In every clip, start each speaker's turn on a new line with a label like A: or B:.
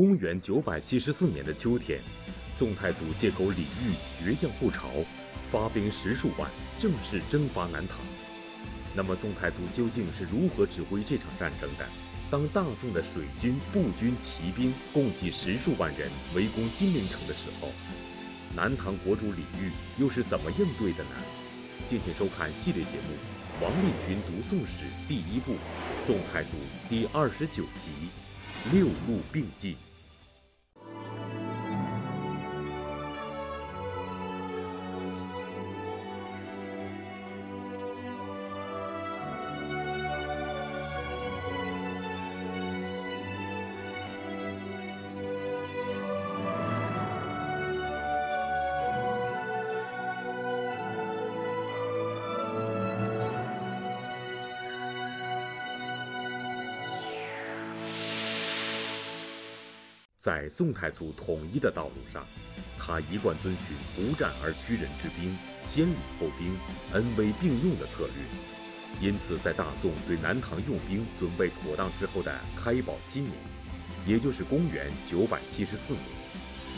A: 公元九百七十四年的秋天，宋太祖借口李煜倔强不朝，发兵十数万，正式征伐南唐。那么，宋太祖究竟是如何指挥这场战争的？当大宋的水军、步军、骑兵共计十数万人围攻金陵城的时候，南唐国主李煜又是怎么应对的呢？敬请收看系列节目《王立群读宋史》第一部《宋太祖》第二十九集：六路并进。在宋太祖统一的道路上，他一贯遵循“不战而屈人之兵，先礼后兵，恩威并用”的策略。因此，在大宋对南唐用兵准备妥当之后的开宝七年，也就是公元974年，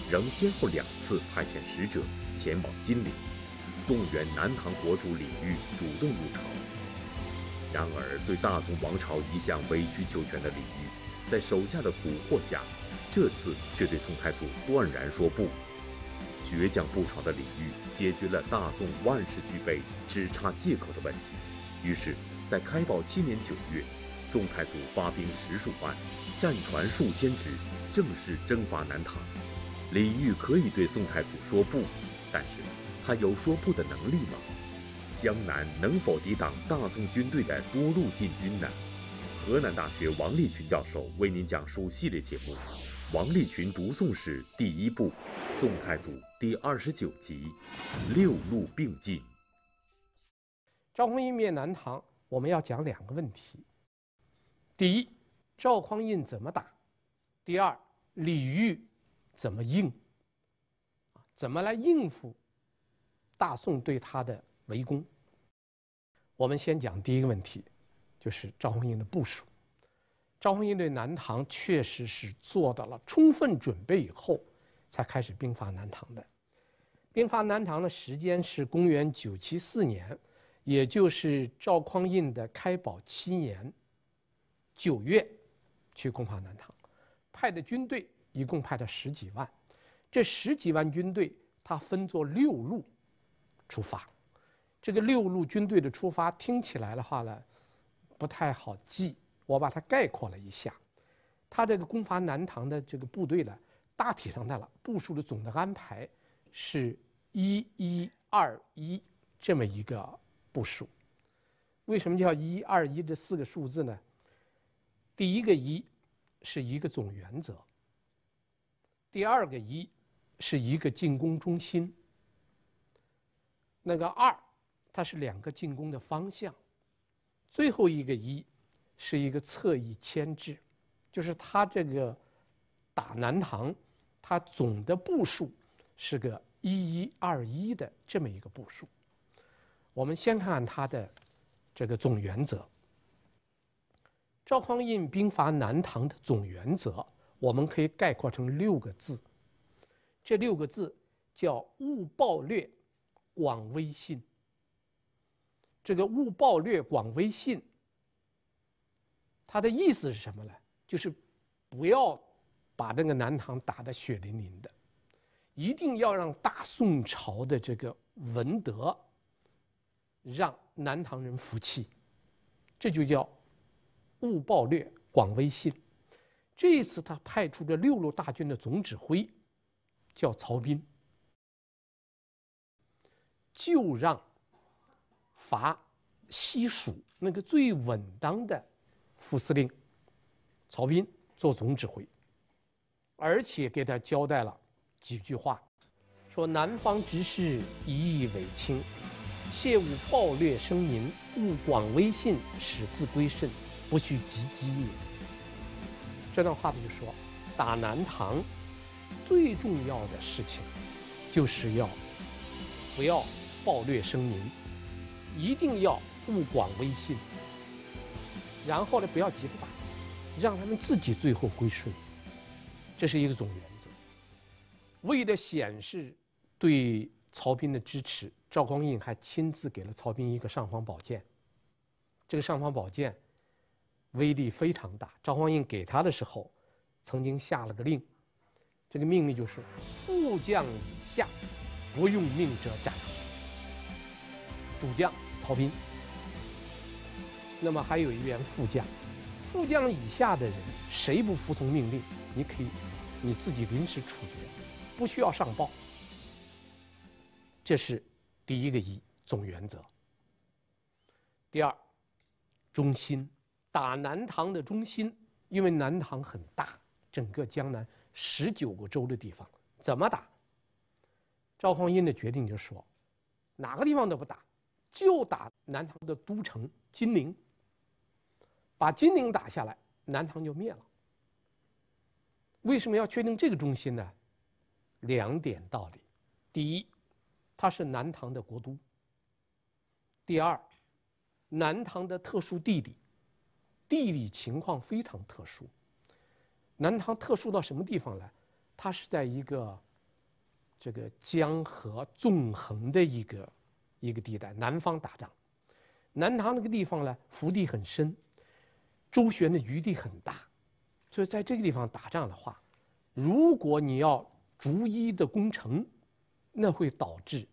A: 仍先后两次派遣使者前往金陵，动员南唐国主李煜主动入朝。然而，对大宋王朝一向委曲求全的李煜，在手下的蛊惑下。这次却对宋太祖断然说不，倔强不朝的李煜解决了大宋万事俱备，只差借口的问题。于是，在开宝七年九月，宋太祖发兵十数万，战船数千只，正式征伐南唐。李煜可以对宋太祖说不，但是他有说不的能力吗？江南能否抵挡大宋军队的多路进军呢？河南大学王立群教授为您讲述系列节目。王立群读宋史第一部《宋太祖》第二十九集《六路并进》。
B: 赵匡胤灭南唐，我们要讲两个问题：第一，赵匡胤怎么打；第二，李煜怎么应？怎么来应付大宋对他的围攻？我们先讲第一个问题，就是赵匡胤的部署。赵匡胤对南唐确实是做到了充分准备以后，才开始兵伐南唐的。兵发南唐的时间是公元974年，也就是赵匡胤的开宝七年，九月去攻伐南唐，派的军队一共派了十几万。这十几万军队，他分作六路出发。这个六路军队的出发听起来的话呢，不太好记。我把它概括了一下，他这个攻伐南唐的这个部队呢，大体上的了部署的总的安排是一一二一这么一个部署。为什么叫一二一这四个数字呢？第一个一是一个总原则，第二个一是一个进攻中心。那个二，它是两个进攻的方向，最后一个一。是一个侧翼牵制，就是他这个打南唐，他总的步数是个一一二一的这么一个步数。我们先看看他的这个总原则。赵匡胤兵伐南唐的总原则，我们可以概括成六个字，这六个字叫勿暴略，广威信。这个勿暴略，广威信。他的意思是什么呢？就是不要把这个南唐打的血淋淋的，一定要让大宋朝的这个文德让南唐人服气，这就叫勿暴略广威信。这一次他派出的六路大军的总指挥叫曹彬，就让伐西蜀那个最稳当的。副司令曹彬做总指挥，而且给他交代了几句话，说：“南方之事，一意为轻，切勿暴虐生民，勿广威信，使自归甚，不须急急也。”这段话不就说，打南唐最重要的事情，就是要不要暴虐生民，一定要勿广威信。然后呢，不要急着打，让他们自己最后归顺，这是一种原则。为了显示对曹彬的支持，赵匡胤还亲自给了曹彬一个尚方宝剑。这个尚方宝剑威力非常大。赵匡胤给他的时候，曾经下了个令，这个命令就是：副将以下不用命者斩。主将曹彬。那么还有一员副将，副将以下的人谁不服从命令，你可以你自己临时处决，不需要上报。这是第一个一总原则。第二，中心打南唐的中心，因为南唐很大，整个江南十九个州的地方怎么打？赵匡胤的决定就说，哪个地方都不打，就打南唐的都城金陵。把金陵打下来，南唐就灭了。为什么要确定这个中心呢？两点道理：第一，它是南唐的国都；第二，南唐的特殊地理，地理情况非常特殊。南唐特殊到什么地方呢？它是在一个这个江河纵横的一个一个地带，南方打仗，南唐那个地方呢，腹地很深。周旋的余地很大，所以在这个地方打仗的话，如果你要逐一的攻城，那会导致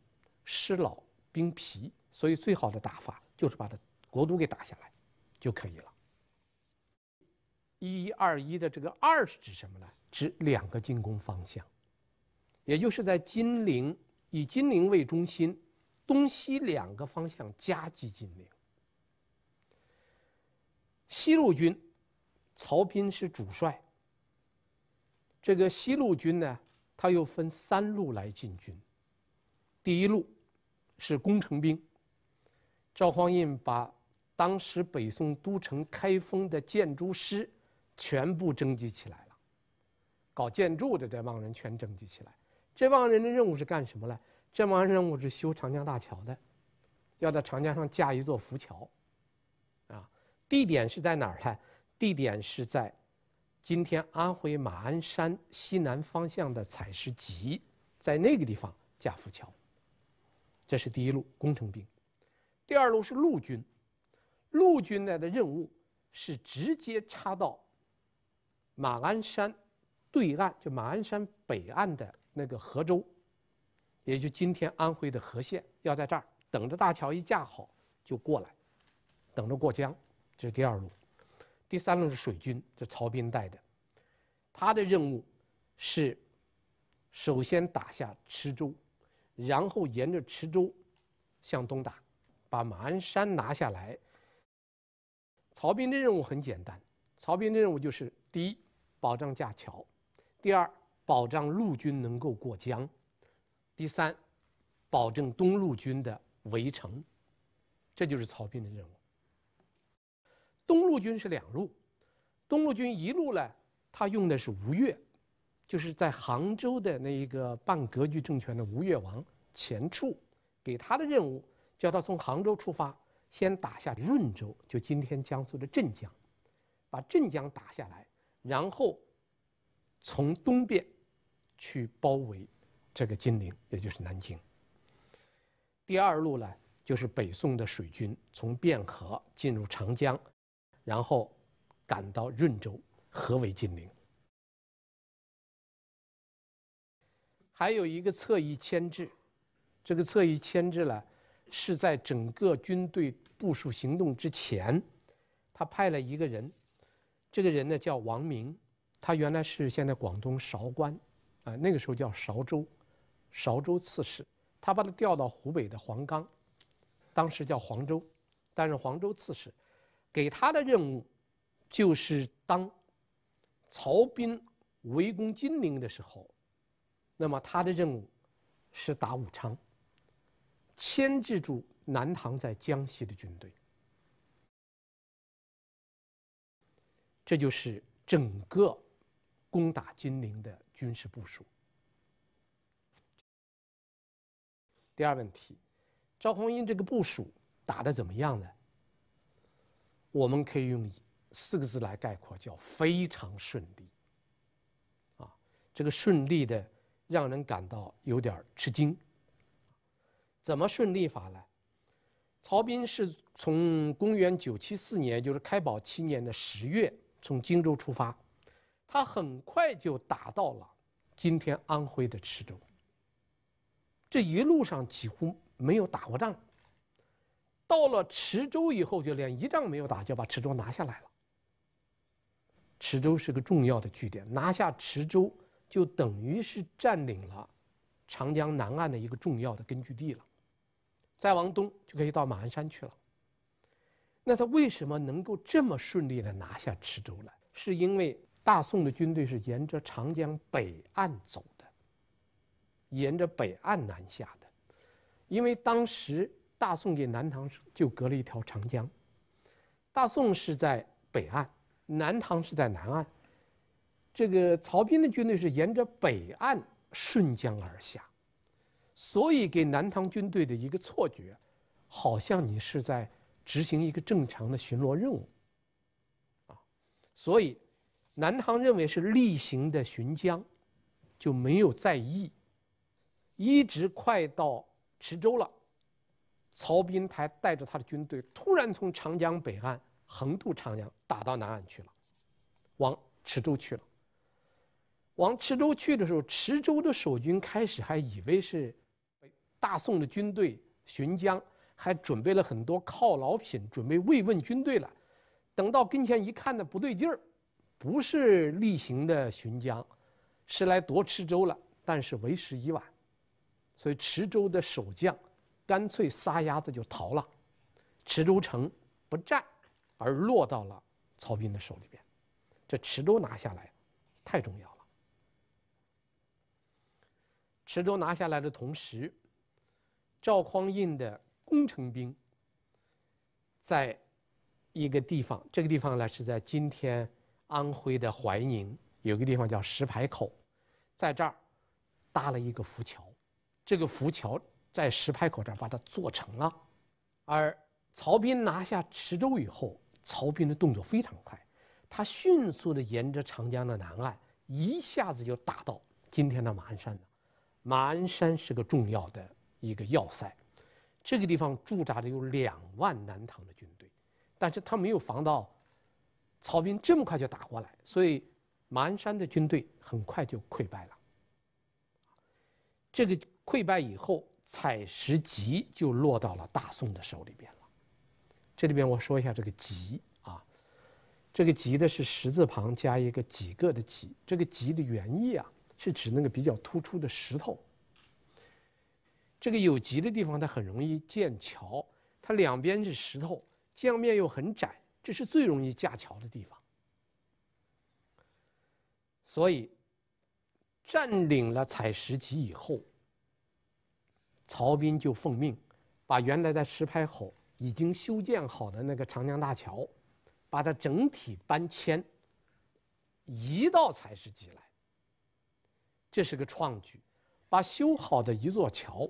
B: 失老兵疲，所以最好的打法就是把它国都给打下来就可以了。一一二一的这个二是指什么呢？指两个进攻方向，也就是在金陵以金陵为中心，东西两个方向夹击金陵。西路军，曹彬是主帅。这个西路军呢，他又分三路来进军。第一路是工程兵。赵匡胤把当时北宋都城开封的建筑师全部征集起来了，搞建筑的这帮人全征集起来。这帮人的任务是干什么呢？这帮人任务是修长江大桥的，要在长江上架一座浮桥。地点是在哪儿呢？地点是在今天安徽马鞍山西南方向的采石矶，在那个地方架浮桥。这是第一路工程兵，第二路是陆军，陆军呢的任务是直接插到马鞍山对岸，就马鞍山北岸的那个河州，也就今天安徽的和县，要在这儿等着大桥一架好就过来，等着过江。这是第二路，第三路是水军，是曹兵带的。他的任务是首先打下池州，然后沿着池州向东打，把马鞍山拿下来。曹彬的任务很简单，曹彬的任务就是：第一，保障架桥；第二，保障陆军能够过江；第三，保证东路军的围城。这就是曹彬的任务。东路军是两路，东路军一路呢，他用的是吴越，就是在杭州的那一个半割据政权的吴越王钱俶，给他的任务叫他从杭州出发，先打下润州，就今天江苏的镇江，把镇江打下来，然后从东边去包围这个金陵，也就是南京。第二路呢，就是北宋的水军从汴河进入长江。然后赶到润州，合围金陵。还有一个侧翼牵制，这个侧翼牵制了，是在整个军队部署行动之前，他派了一个人，这个人呢叫王明，他原来是现在广东韶关，啊，那个时候叫韶州，韶州刺史，他把他调到湖北的黄冈，当时叫黄州，担任黄州刺史。给他的任务就是当曹兵围攻金陵的时候，那么他的任务是打武昌，牵制住南唐在江西的军队。这就是整个攻打金陵的军事部署。第二问题，赵匡胤这个部署打得怎么样呢？我们可以用四个字来概括，叫非常顺利。啊，这个顺利的让人感到有点吃惊。怎么顺利法呢？曹彬是从公元九七四年，就是开宝七年的十月，从荆州出发，他很快就打到了今天安徽的池州。这一路上几乎没有打过仗。到了池州以后，就连一仗没有打，就把池州拿下来了。池州是个重要的据点，拿下池州就等于是占领了长江南岸的一个重要的根据地了。再往东就可以到马鞍山去了。那他为什么能够这么顺利的拿下池州来？是因为大宋的军队是沿着长江北岸走的，沿着北岸南下的，因为当时。大宋给南唐就隔了一条长江，大宋是在北岸，南唐是在南岸。这个曹彬的军队是沿着北岸顺江而下，所以给南唐军队的一个错觉，好像你是在执行一个正常的巡逻任务，啊，所以南唐认为是例行的巡江，就没有在意，一直快到池州了。曹彬才带着他的军队突然从长江北岸横渡长江，打到南岸去了，往池州去了。往池州去的时候，池州的守军开始还以为是大宋的军队巡江，还准备了很多犒劳品，准备慰问军队了。等到跟前一看，呢，不对劲儿，不是例行的巡江，是来夺池州了。但是为时已晚，所以池州的守将。干脆撒丫子就逃了，池州城不战而落到了曹兵的手里边。这池州拿下来太重要了。池州拿下来的同时，赵匡胤的攻城兵在一个地方，这个地方呢是在今天安徽的怀宁，有个地方叫石牌口，在这儿搭了一个浮桥，这个浮桥。在石牌口这儿把它做成了，而曹彬拿下池州以后，曹彬的动作非常快，他迅速的沿着长江的南岸，一下子就打到今天的马鞍山了。马鞍山是个重要的一个要塞，这个地方驻扎着有两万南唐的军队，但是他没有防到，曹彬这么快就打过来，所以马鞍山的军队很快就溃败了。这个溃败以后。采石矶就落到了大宋的手里边了。这里边我说一下这个“矶”啊，这个“矶”的是十字旁加一个“几个”的“几”，这个“矶”的原意啊是指那个比较突出的石头。这个有“集的地方，它很容易建桥，它两边是石头，江面又很窄，这是最容易架桥的地方。所以，占领了采石矶以后。曹彬就奉命，把原来在石牌口已经修建好的那个长江大桥，把它整体搬迁，移到采石矶来。这是个创举，把修好的一座桥，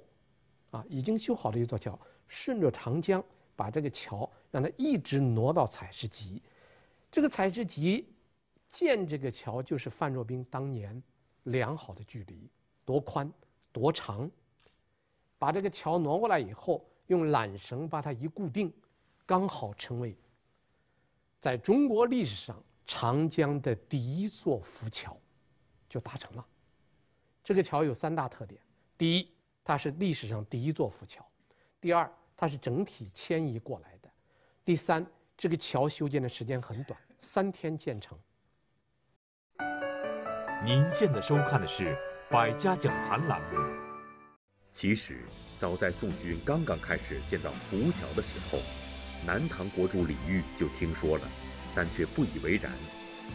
B: 啊，已经修好的一座桥，顺着长江把这个桥让它一直挪到采石矶。这个采石矶，建这个桥就是范若冰当年量好的距离，多宽，多长。把这个桥挪过来以后，用缆绳把它一固定，刚好成为在中国历史上长江的第一座浮桥，就搭成了。这个桥有三大特点：第一，它是历史上第一座浮桥；第二，它是整体迁移过来的；第三，这个桥修建的时间很短，三天建成。
A: 您现在收看的是《百家讲坛》栏目。其实，早在宋军刚刚开始建造浮桥的时候，南唐国主李煜就听说了，但却不以为然，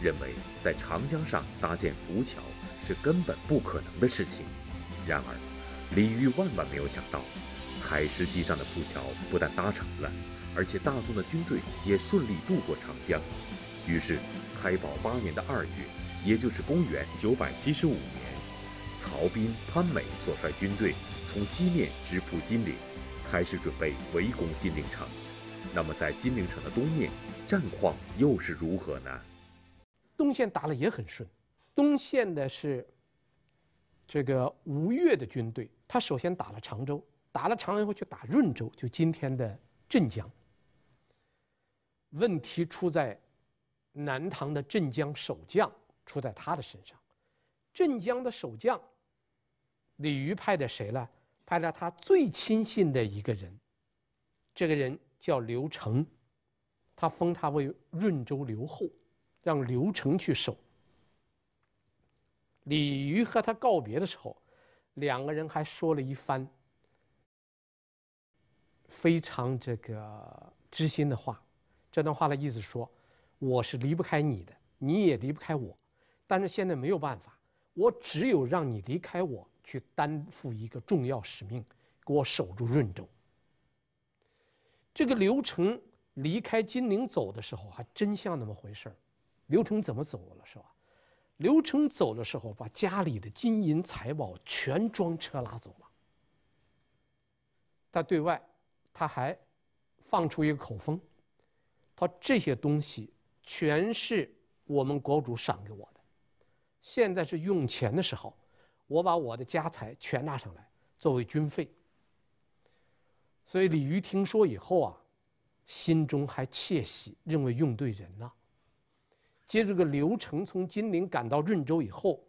A: 认为在长江上搭建浮桥是根本不可能的事情。然而，李煜万万没有想到，采石矶上的浮桥不但搭成了，而且大宋的军队也顺利渡过长江。于是，开宝八年的二月，也就是公元975年，曹彬、潘美所率军队。从西面直扑金陵，开始准备围攻金陵城。那么，在金陵城的东面，战况又是如何呢？
B: 东线打了也很顺。东线的是这个吴越的军队，他首先打了常州，打了常以后去打润州，就今天的镇江。问题出在南唐的镇江守将，出在他的身上。镇江的守将，李煜派的谁呢？派了他最亲信的一个人，这个人叫刘成，他封他为润州留后，让刘成去守。李煜和他告别的时候，两个人还说了一番非常这个知心的话。这段话的意思说：“我是离不开你的，你也离不开我，但是现在没有办法，我只有让你离开我。”去担负一个重要使命，给我守住润州。这个刘成离开金陵走的时候，还真像那么回事儿。刘成怎么走了，是吧？刘成走的时候，把家里的金银财宝全装车拉走了。他对外，他还放出一个口风，他这些东西全是我们国主赏给我的，现在是用钱的时候。我把我的家财全拿上来作为军费。所以李渔听说以后啊，心中还窃喜，认为用对人了。接着，个刘程从金陵赶到润州以后，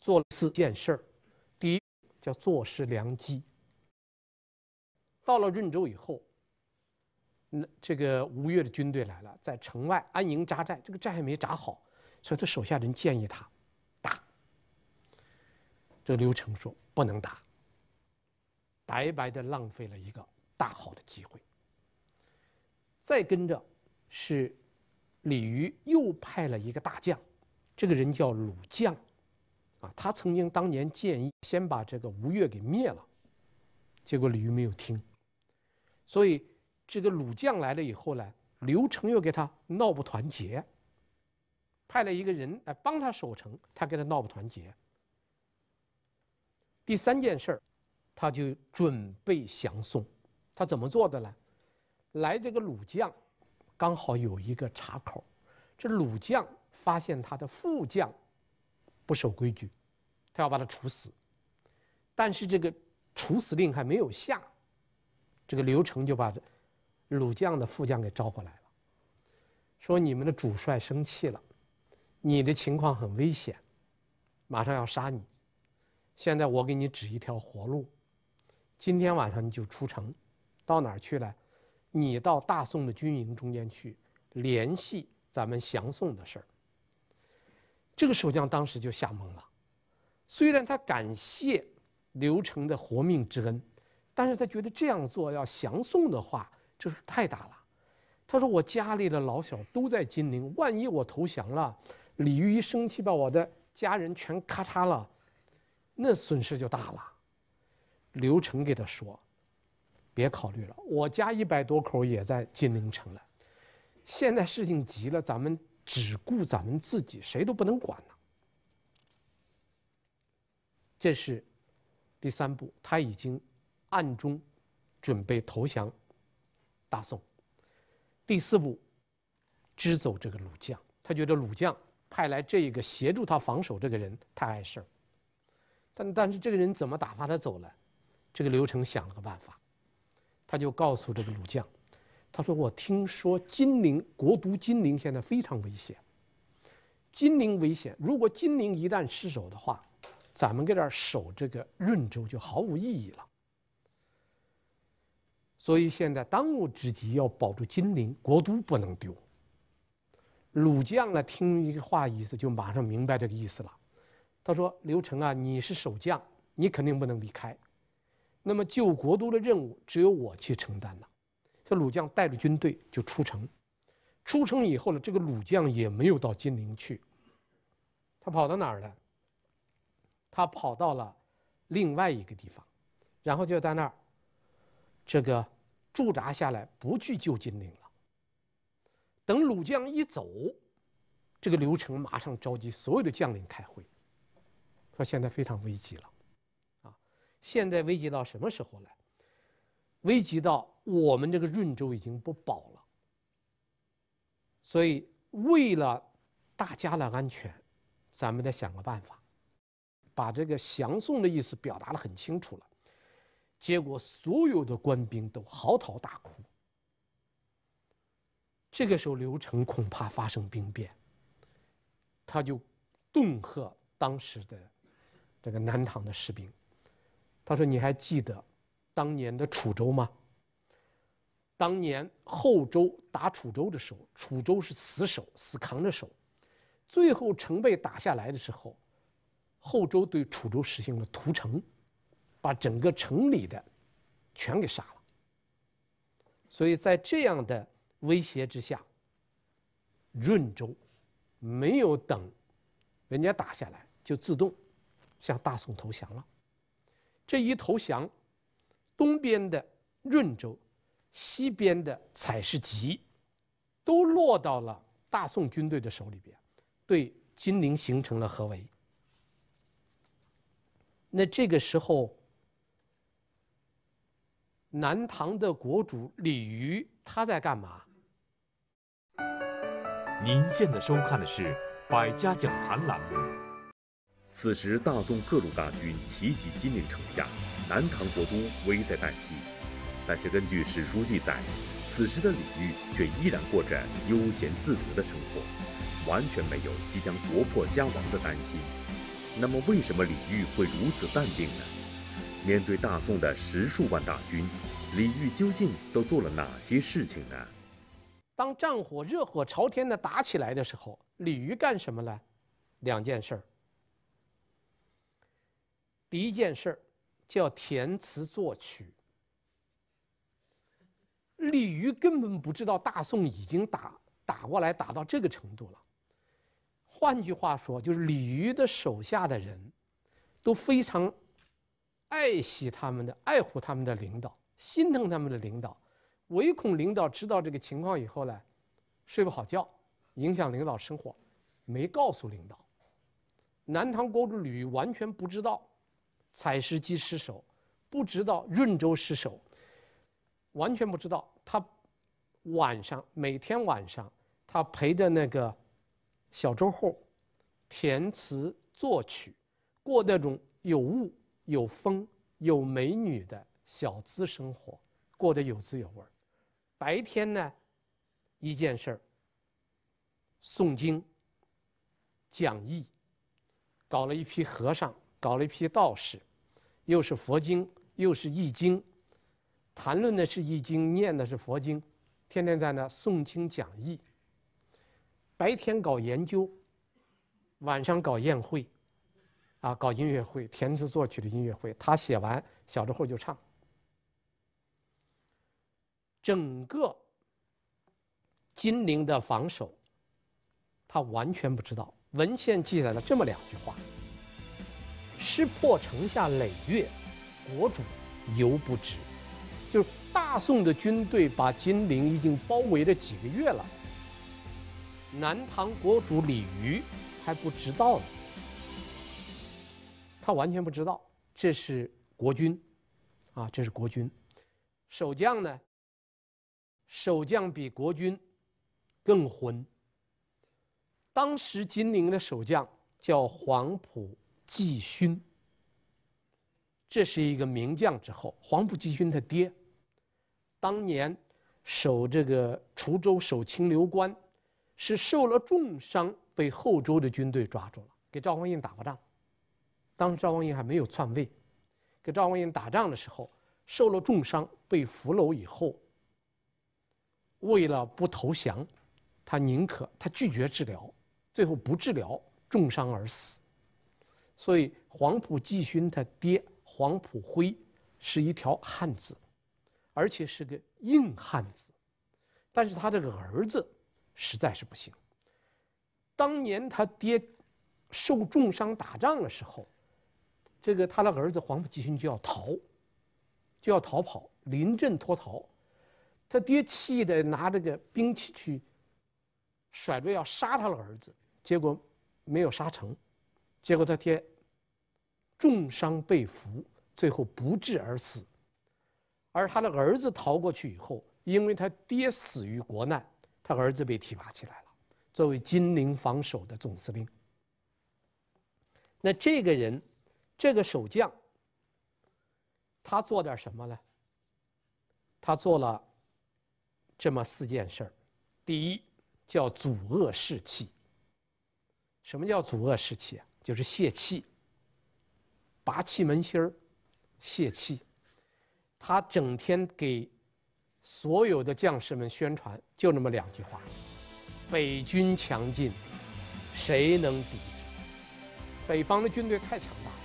B: 做了四件事儿。第一叫坐失良机。到了润州以后，那这个吴越的军队来了，在城外安营扎寨，这个寨还没扎好，所以他手下人建议他。这刘成说不能打，白白的浪费了一个大好的机会。再跟着是李煜又派了一个大将，这个人叫鲁将，啊，他曾经当年建议先把这个吴越给灭了，结果李煜没有听，所以这个鲁将来了以后呢，刘成又给他闹不团结，派了一个人来帮他守城，他跟他闹不团结。第三件事儿，他就准备降宋。他怎么做的呢？来这个鲁将，刚好有一个岔口。这鲁将发现他的副将不守规矩，他要把他处死。但是这个处死令还没有下，这个刘成就把鲁将的副将给招过来了，说：“你们的主帅生气了，你的情况很危险，马上要杀你。”现在我给你指一条活路，今天晚上你就出城，到哪儿去了？你到大宋的军营中间去，联系咱们降宋的事儿。这个守将当时就吓懵了，虽然他感谢刘成的活命之恩，但是他觉得这样做要降宋的话，这是太大了。他说：“我家里的老小都在金陵，万一我投降了，李煜一生气，把我的家人全咔嚓了。”那损失就大了。刘成给他说：“别考虑了，我家一百多口也在金陵城了。现在事情急了，咱们只顾咱们自己，谁都不能管呢。”这是第三步，他已经暗中准备投降大宋。第四步，支走这个鲁将，他觉得鲁将派来这个协助他防守这个人太碍事儿。但但是这个人怎么打发他走了？这个刘成想了个办法，他就告诉这个鲁将，他说：“我听说金陵国都金陵现在非常危险，金陵危险。如果金陵一旦失守的话，咱们在这守这个润州就毫无意义了。所以现在当务之急要保住金陵国都，不能丢。”鲁将呢，听一个话意思，就马上明白这个意思了。他说：“刘成啊，你是守将，你肯定不能离开。那么救国都的任务只有我去承担了。”这鲁将带着军队就出城，出城以后呢，这个鲁将也没有到金陵去。他跑到哪儿了？他跑到了另外一个地方，然后就在那儿，这个驻扎下来，不去救金陵了。等鲁将一走，这个刘成马上召集所有的将领开会。说现在非常危急了，啊，现在危急到什么时候了？危急到我们这个润州已经不保了，所以为了大家的安全，咱们得想个办法，把这个降宋的意思表达的很清楚了。结果所有的官兵都嚎啕大哭。这个时候刘成恐怕发生兵变，他就恫吓当时的。这个南唐的士兵，他说：“你还记得当年的楚州吗？当年后周打楚州的时候，楚州是死守、死扛着守，最后城被打下来的时候，后周对楚州实行了屠城，把整个城里的全给杀了。所以在这样的威胁之下，润州没有等人家打下来，就自动。”向大宋投降了，这一投降，东边的润州，西边的采石集，都落到了大宋军队的手里边，对金陵形成了合围。那这个时候，南唐的国主李煜他在干嘛？
A: 您现在收看的是《百家讲坛》栏目。此时，大宋各路大军齐集金陵城下，南唐国都危在旦夕。但是，根据史书记载，此时的李煜却依然过着悠闲自得的生活，完全没有即将国破家亡的担心。那么，为什么李煜会如此淡定呢？面对大宋的十数万大军，李煜究竟都做了哪些事情呢？
B: 当战火热火朝天的打起来的时候，李煜干什么了？两件事儿。第一件事儿，叫填词作曲。李煜根本不知道大宋已经打打过来，打到这个程度了。换句话说，就是李煜的手下的人都非常爱惜他们的、爱护他们的领导，心疼他们的领导，唯恐领导知道这个情况以后呢，睡不好觉，影响领导生活，没告诉领导。南唐国主李煜完全不知道。采石矶失守，不知道润州失守，完全不知道。他晚上每天晚上，他陪着那个小周后，填词作曲，过那种有雾、有风、有美女的小资生活，过得有滋有味儿。白天呢，一件事儿：诵经、讲义，搞了一批和尚。搞了一批道士，又是佛经，又是易经，谈论的是易经，念的是佛经，天天在那诵经讲义。白天搞研究，晚上搞宴会，啊，搞音乐会，填词作曲的音乐会，他写完，小之后就唱。整个金陵的防守，他完全不知道。文献记载了这么两句话。失破城下累月，国主犹不知，就是大宋的军队把金陵已经包围了几个月了。南唐国主李煜还不知道呢，他完全不知道，这是国军，啊，这是国军，守将呢？守将比国军更昏。当时金陵的守将叫黄埔季勋，这是一个名将。之后，黄埔季勋他爹，当年守这个滁州守清流关，是受了重伤，被后周的军队抓住了，给赵匡胤打过仗。当时赵匡胤还没有篡位，给赵匡胤打仗的时候受了重伤，被俘虏以后，为了不投降，他宁可他拒绝治疗，最后不治疗，重伤而死。所以，黄埔季勋他爹黄埔辉是一条汉子，而且是个硬汉子。但是他这个儿子实在是不行。当年他爹受重伤打仗的时候，这个他的儿子黄埔季勋就要逃，就要逃跑，临阵脱逃。他爹气得拿这个兵器去甩着要杀他的儿子，结果没有杀成。结果他爹重伤被俘，最后不治而死。而他的儿子逃过去以后，因为他爹死于国难，他儿子被提拔起来了，作为金陵防守的总司令。那这个人，这个守将，他做点什么呢？他做了这么四件事儿：第一，叫阻遏士气。什么叫阻遏士气啊？就是泄气，拔气门芯儿，泄气。他整天给所有的将士们宣传，就那么两句话：北军强劲，谁能抵？北方的军队太强大了，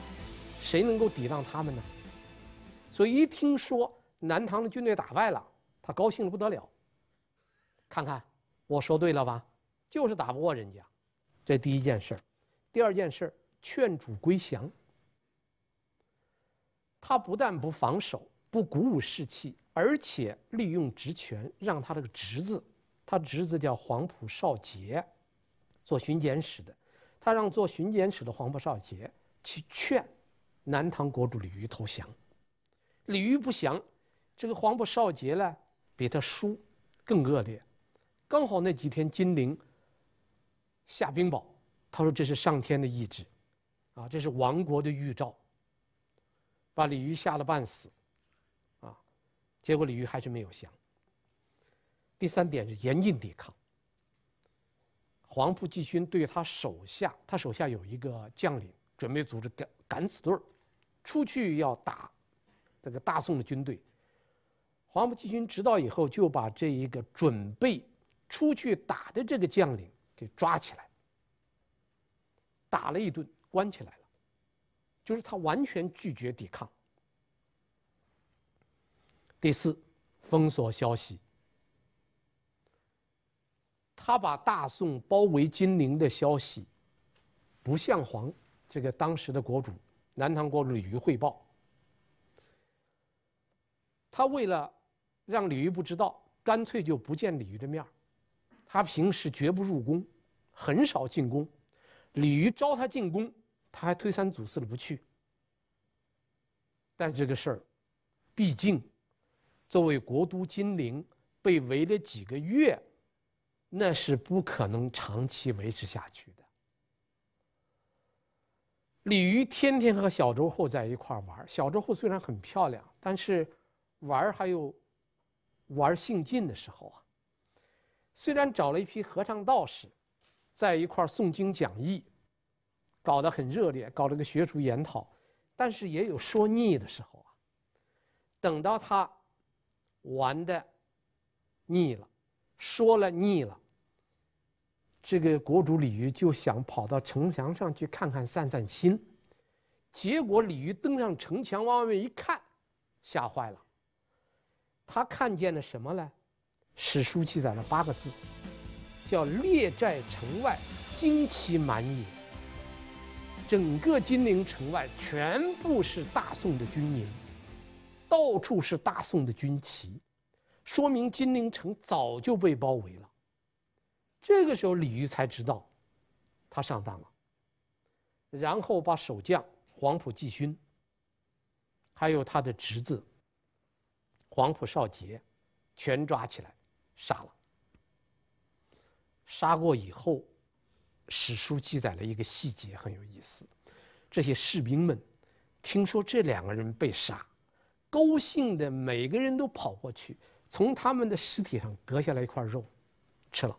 B: 谁能够抵挡他们呢？所以一听说南唐的军队打败了，他高兴的不得了。看看，我说对了吧？就是打不过人家，这第一件事儿。第二件事劝主归降。他不但不防守，不鼓舞士气，而且利用职权，让他这个侄子，他侄子叫黄埔少杰，做巡检使的。他让做巡检使的黄埔少杰去劝南唐国主李煜投降。李煜不降，这个黄埔少杰呢，比他叔更恶劣。刚好那几天金陵下冰雹。他说：“这是上天的意志，啊，这是亡国的预兆。”把李煜吓得半死，啊，结果李煜还是没有降。第三点是严禁抵抗。黄埔继勋对他手下，他手下有一个将领，准备组织敢敢死队儿，出去要打这个大宋的军队。黄埔继勋知道以后，就把这一个准备出去打的这个将领给抓起来。打了一顿，关起来了，就是他完全拒绝抵抗。第四，封锁消息，他把大宋包围金陵的消息，不向黄，这个当时的国主南唐国主李煜汇报。他为了让李煜不知道，干脆就不见李煜的面他平时绝不入宫，很少进宫。李煜招他进宫，他还推三阻四的不去。但这个事儿，毕竟作为国都金陵被围了几个月，那是不可能长期维持下去的。李煜天天和小周后在一块玩小周后虽然很漂亮，但是玩还有玩性尽的时候啊。虽然找了一批和尚道士。在一块诵经讲义，搞得很热烈，搞了个学术研讨，但是也有说腻的时候啊。等到他玩的腻了，说了腻了，这个国主李煜就想跑到城墙上去看看散散心。结果李煜登上城墙，往外面一看，吓坏了。他看见了什么呢？史书记载了八个字。叫列寨城外，旌旗满野。整个金陵城外全部是大宋的军营，到处是大宋的军旗，说明金陵城早就被包围了。这个时候，李煜才知道，他上当了。然后把守将黄埔季勋，还有他的侄子黄埔少杰，全抓起来，杀了。杀过以后，史书记载了一个细节，很有意思。这些士兵们听说这两个人被杀，高兴的每个人都跑过去，从他们的尸体上割下来一块肉，吃了。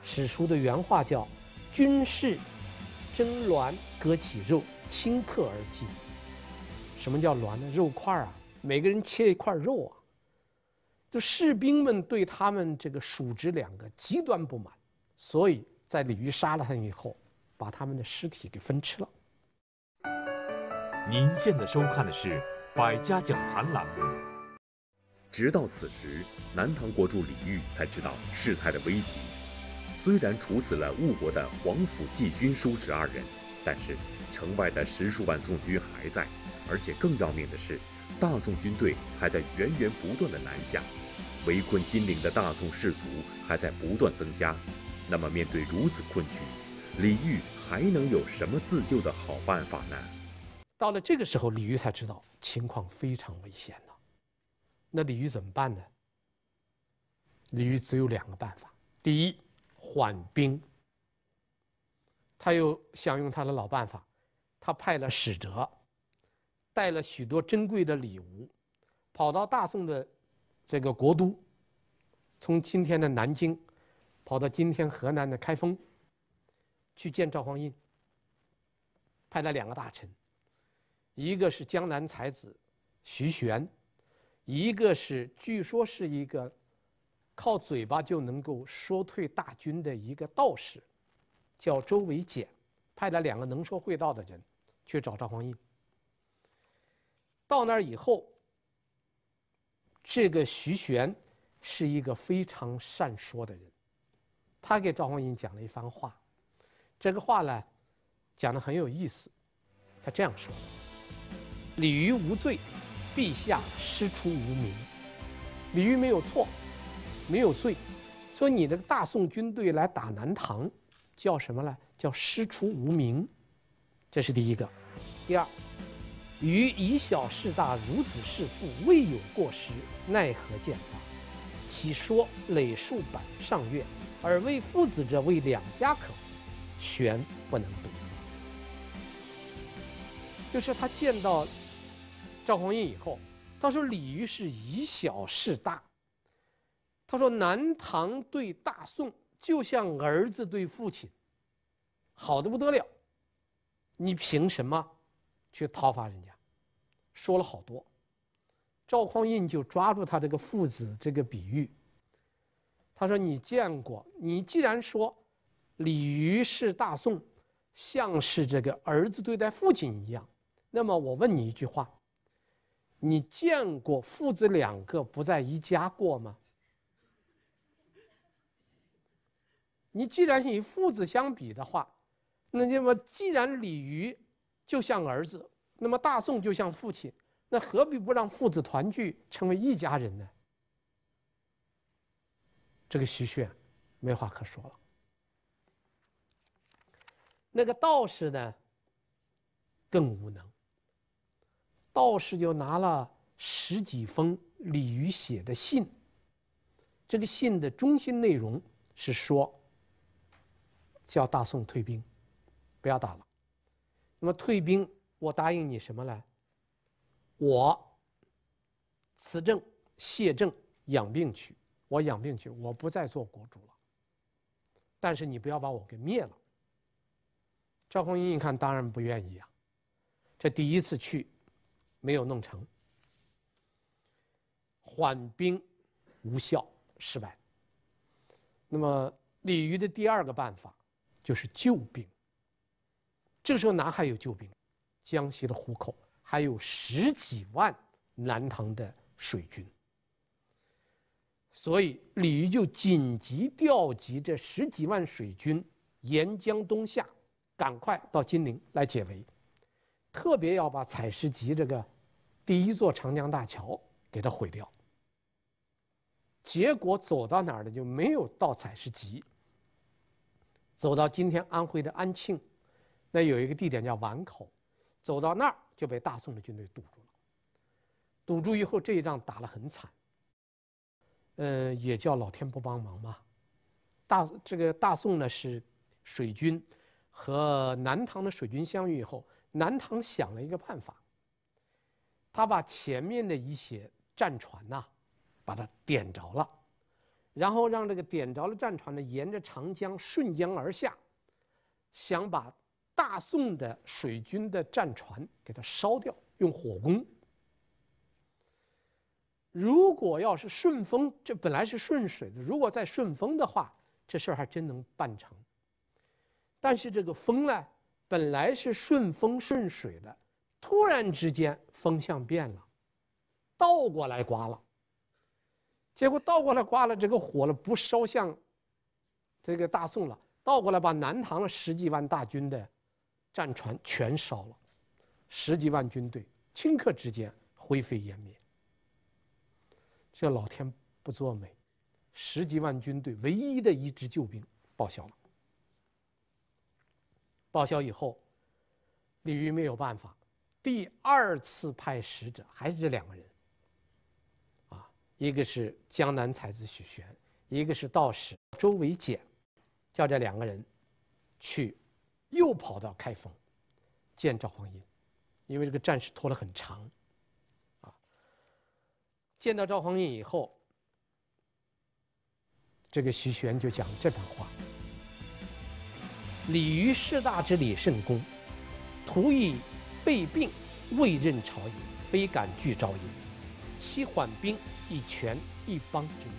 B: 史书的原话叫：“军士争脔割起肉，顷刻而尽。”什么叫脔呢？肉块啊，每个人切一块肉啊。就士兵们对他们这个叔侄两个极端不满，所以在李煜杀了他们以后，把他们的尸体给分吃了。
A: 您现在收看的是《百家讲坛》栏目。直到此时，南唐国主李煜才知道事态的危急。虽然处死了吴国的皇甫季军叔侄二人，但是城外的十数万宋军还在，而且更要命的是，大宋军队还在源源不断的南下。围困金陵的大宋士卒还在不断增加，那么面对如此困局，李煜还能有什么自救的好办法呢？
B: 到了这个时候，李煜才知道情况非常危险了。那李煜怎么办呢？李煜只有两个办法：第一，缓兵。他又想用他的老办法，他派了使者，带了许多珍贵的礼物，跑到大宋的。这个国都，从今天的南京跑到今天河南的开封，去见赵匡胤，派了两个大臣，一个是江南才子徐玄，一个是据说是一个靠嘴巴就能够说退大军的一个道士，叫周维简，派了两个能说会道的人去找赵匡胤。到那儿以后。这个徐玄是一个非常善说的人，他给赵匡胤讲了一番话，这个话呢讲得很有意思。他这样说：“李煜无罪，陛下师出无名。”李煜没有错，没有罪。说你这个大宋军队来打南唐，叫什么呢？叫师出无名。这是第一个。第二。于以小视大，如子视父，未有过失，奈何见法？其说累数百上月，而为父子者为两家口，玄不能读。就是他见到赵匡胤以后，他说：“李煜是以小视大。”他说：“南唐对大宋就像儿子对父亲，好的不得了，你凭什么？”去讨伐人家，说了好多，赵匡胤就抓住他这个父子这个比喻。他说：“你见过你既然说鲤鱼是大宋，像是这个儿子对待父亲一样，那么我问你一句话，你见过父子两个不在一家过吗？你既然以父子相比的话，那么既然鲤鱼。”就像儿子，那么大宋就像父亲，那何必不让父子团聚，成为一家人呢？这个徐铉没话可说了。那个道士呢，更无能。道士就拿了十几封李煜写的信，这个信的中心内容是说，叫大宋退兵，不要打了。那么退兵，我答应你什么嘞？我辞政、卸政、养病去。我养病去，我不再做国主了。但是你不要把我给灭了。赵匡胤一看，当然不愿意啊。这第一次去没有弄成，缓兵无效，失败。那么李煜的第二个办法就是救兵。这时候南海有救兵，江西的湖口还有十几万南唐的水军，所以李煜就紧急调集这十几万水军沿江东下，赶快到金陵来解围，特别要把采石矶这个第一座长江大桥给它毁掉。结果走到哪儿了就没有到采石矶，走到今天安徽的安庆。那有一个地点叫碗口，走到那儿就被大宋的军队堵住了。堵住以后，这一仗打得很惨。嗯，也叫老天不帮忙嘛。大这个大宋呢是水军，和南唐的水军相遇以后，南唐想了一个办法。他把前面的一些战船呐，把它点着了，然后让这个点着了战船呢，沿着长江顺江而下，想把。大宋的水军的战船给它烧掉，用火攻。如果要是顺风，这本来是顺水的；如果再顺风的话，这事儿还真能办成。但是这个风呢，本来是顺风顺水的，突然之间风向变了，倒过来刮了。结果倒过来刮了，这个火了不烧向这个大宋了，倒过来把南唐的十几万大军的。战船全烧了，十几万军队顷刻之间灰飞烟灭。这老天不作美，十几万军队唯一的一支救兵报销了。报销以后，李煜没有办法，第二次派使者，还是这两个人，啊，一个是江南才子许玄，一个是道士周维简，叫这两个人去。又跑到开封，见赵匡胤，因为这个战事拖了很长，啊，见到赵匡胤以后，这个徐玄就讲这段话：“李于事大之礼甚恭，徒以备病，未任朝野，非敢拒朝也。其缓兵以全一邦之命。”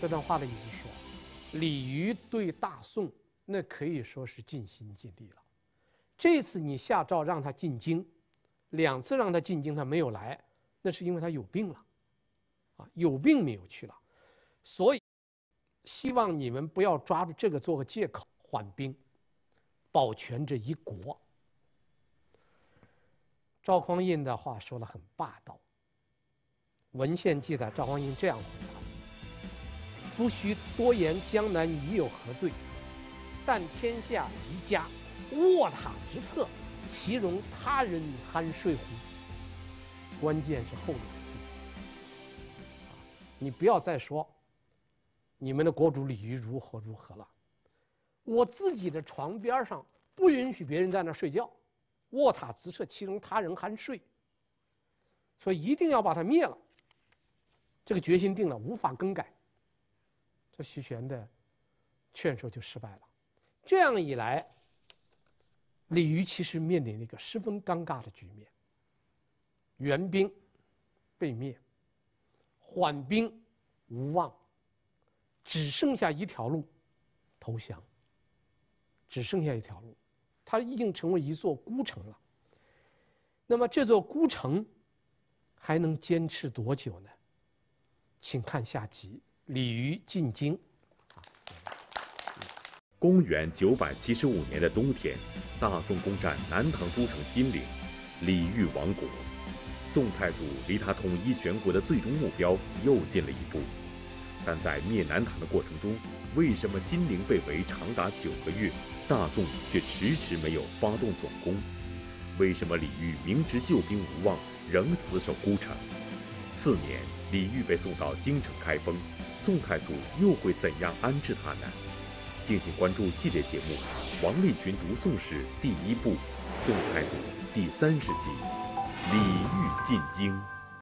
B: 这段话的意思说，李煜对大宋。那可以说是尽心尽力了。这次你下诏让他进京，两次让他进京，他没有来，那是因为他有病了，啊，有病没有去了。所以，希望你们不要抓住这个做个借口，缓兵，保全这一国。赵匡胤的话说的很霸道。文献记载，赵匡胤这样回答：“不需多言，江南已有何罪？”但天下一家，卧榻之侧，岂容他人酣睡乎？关键是后面句，你不要再说你们的国主李煜如何如何了。我自己的床边上不允许别人在那睡觉，卧榻之侧，岂容他人酣睡？所以一定要把他灭了。这个决心定了，无法更改。这徐玄的劝说就失败了。这样一来，李煜其实面临了一个十分尴尬的局面：援兵被灭，缓兵无望，只剩下一条路，投降。只剩下一条路，他已经成为一座孤城了。那么这座孤城还能坚持多久呢？请看下集《鲤鱼进
A: 京》。公元九百七十五年的冬天，大宋攻占南唐都城金陵，李煜亡国，宋太祖离他统一全国的最终目标又近了一步。但在灭南唐的过程中，为什么金陵被围长达九个月，大宋却迟迟没有发动总攻？为什么李煜明知救兵无望，仍死守孤城？次年，李煜被送到京城开封，宋太祖又会怎样安置他呢？敬请关注系列节目《王立群读宋史》第一部《宋太祖》第三十集《李煜进京》。